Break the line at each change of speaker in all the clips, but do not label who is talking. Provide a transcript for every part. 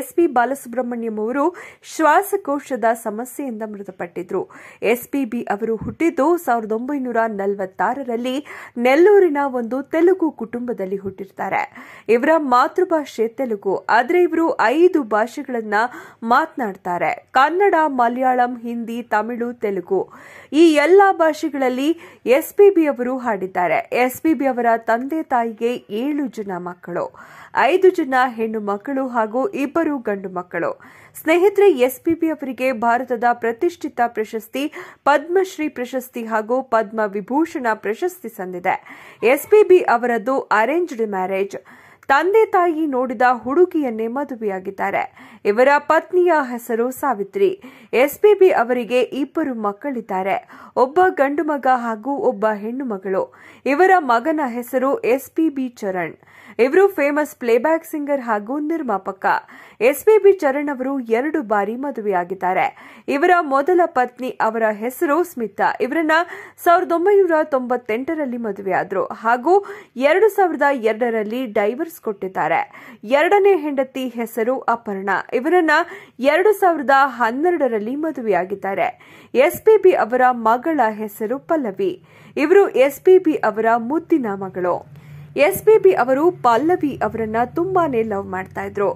SP Balasubrahmanyam ಅವರು ಶ್ವಾಸಕೋಶದ ಸಮಸ್ಯೆಯಿಂದ ಮೃತಪಟ್ಟಿದ್ರು ಎಸ್ಪಿಬಿ ಅವರು ಹುಟ್ಟಿದ್ದು ಸಾವಿರದ ಒಂಬೈನೂರ ನಲವತ್ತಾರರಲ್ಲಿ ನೆಲ್ಲೂರಿನ ಒಂದು ತೆಲುಗು ಕುಟುಂಬದಲ್ಲಿ ಹುಟ್ಟಿರ್ತಾರೆ ಇವರ ಮಾತೃಭಾಷೆ ತೆಲುಗು ಆದರೆ ಇವರು ಐದು ಭಾಷೆಗಳನ್ನ ಮಾತನಾಡ್ತಾರೆ ಕನ್ನಡ ಮಲಯಾಳಂ ಹಿಂದಿ ತಮಿಳು ತೆಲುಗು ಈ ಎಲ್ಲ ಭಾಷೆಗಳಲ್ಲಿ ಎಸ್ಪಿಬಿ ಅವರು ಹಾಡಿದ್ದಾರೆ ಎಸ್ಪಿಬಿ ಅವರ ತಂದೆ ತಾಯಿಗೆ ಏಳು ಜನ ಮಕ್ಕಳು ಐದು ಜನ ಹೆಣ್ಣು ಮಕ್ಕಳು ಹಾಗೂ ಇಬ್ಬರು ಇಬ್ಬರು ಗಂಡು ಮಕ್ಕಳು ಸ್ನೇಹಿತರೆ ಎಸ್ಪಿಬಿ ಅವರಿಗೆ ಭಾರತದ ಪ್ರತಿಷ್ಠಿತ ಪ್ರಶಸ್ತಿ ಪದ್ಮಶ್ರೀ ಪ್ರಶಸ್ತಿ ಹಾಗೂ ಪದ್ಮ ವಿಭೂಷಣ ಪ್ರಶಸ್ತಿ ಸಂದಿದೆ ಎಸ್ಪಿಬಿ ಅವರದು ಅರೇಂಜ್ಡ್ ಮ್ಯಾರೇಜ್ ತಂದೆ ತಾಯಿ ನೋಡಿದ ಹುಡುಗಿಯನ್ನೇ ಮದುವೆಯಾಗಿದ್ದಾರೆ ಇವರ ಪತ್ನಿಯ ಹೆಸರು ಸಾವಿತ್ರಿ ಎಸ್ಪಿಬಿ ಅವರಿಗೆ ಇಬ್ಬರು ಮಕ್ಕಳಿದ್ದಾರೆ ಒಬ್ಬ ಗಂಡು ಮಗ ಹಾಗೂ ಒಬ್ಬ ಹೆಣ್ಣು ಮಗಳು ಇವರ ಮಗನ ಹೆಸರು ಎಸ್ಪಿಬಿ ಚರಣ್ ಇವರು ಫೇಮಸ್ ಪ್ಲೇಬ್ಯಾಕ್ ಸಿಂಗರ್ ಹಾಗೂ ನಿರ್ಮಾಪಕ ಎಸ್ಪಿಬಿ ಚರಣ್ ಅವರು ಎರಡು ಬಾರಿ ಮದುವೆಯಾಗಿದ್ದಾರೆ ಇವರ ಮೊದಲ ಪತ್ನಿ ಅವರ ಹೆಸರು ಸ್ಮಿತಾ ಇವರನ್ನ ಸಾವಿರದ ಒಂಬೈನೂರ ತೊಂಬತ್ತೆಂಟರಲ್ಲಿ ಮದುವೆಯಾದರು ಹಾಗೂ ಎರಡು ಸಾವಿರದ ಎರಡರಲ್ಲಿ ಡೈವರ್ ಕೊಟ್ಟಿದ್ದಾರೆ ಎರಡನೇ ಹೆಂಡತಿ ಹೆಸರು ಅಪರ್ಣ ಇವರನ್ನ ಎರಡು ಸಾವಿರದ ಹನ್ನೆರಡರಲ್ಲಿ ಮದುವೆಯಾಗಿದ್ದಾರೆ ಎಸ್ಪಿಬಿ ಅವರ ಮಗಳ ಹೆಸರು ಪಲ್ಲವಿ ಇವರು ಎಸ್ಪಿಬಿ ಅವರ ಮುದ್ದಿನ ಮಗಳು ಎಸ್ಪಿಬಿ ಅವರು ಪಲ್ಲವಿ ಅವರನ್ನ ತುಂಬಾನೇ ಲವ್ ಮಾಡ್ತಾ ಇದ್ರು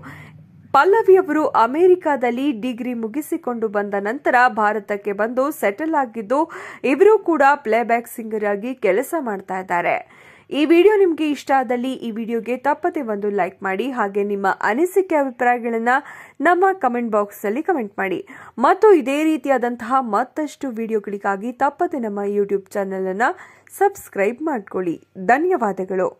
ಪಲ್ಲವಿ ಅವರು ಅಮೆರಿಕಾದಲ್ಲಿ ಡಿಗ್ರಿ ಮುಗಿಸಿಕೊಂಡು ಬಂದ ನಂತರ ಭಾರತಕ್ಕೆ ಬಂದು ಸೆಟಲ್ ಆಗಿದ್ದು ಇವರು ಕೂಡ ಪ್ಲೇಬ್ಯಾಕ್ ಸಿಂಗರ್ ಆಗಿ ಕೆಲಸ ಮಾಡ್ತಾ ಇದ್ದಾರೆ ಈ ವಿಡಿಯೋ ನಿಮಗೆ ಇಷ್ಟ ಆದಲ್ಲಿ ಈ ವಿಡಿಯೋಗೆ ತಪ್ಪದೆ ಒಂದು ಲೈಕ್ ಮಾಡಿ ಹಾಗೆ ನಿಮ್ಮ ಅನಿಸಿಕೆ ಅಭಿಪ್ರಾಯಗಳನ್ನು ನಮ್ಮ ಕಮೆಂಟ್ ಬಾಕ್ಸ್ನಲ್ಲಿ ಕಮೆಂಟ್ ಮಾಡಿ ಮತ್ತು ಇದೇ ರೀತಿಯಾದಂತಹ ಮತ್ತಷ್ಟು ವಿಡಿಯೋಗಳಿಗಾಗಿ ತಪ್ಪದೆ ನಮ್ಮ ಯೂಟ್ಯೂಬ್ ಚಾನಲನ್ನು ಸಬ್ಸ್ಕ್ರೈಬ್ ಮಾಡಿಕೊಳ್ಳಿ ಧನ್ಯವಾದಗಳು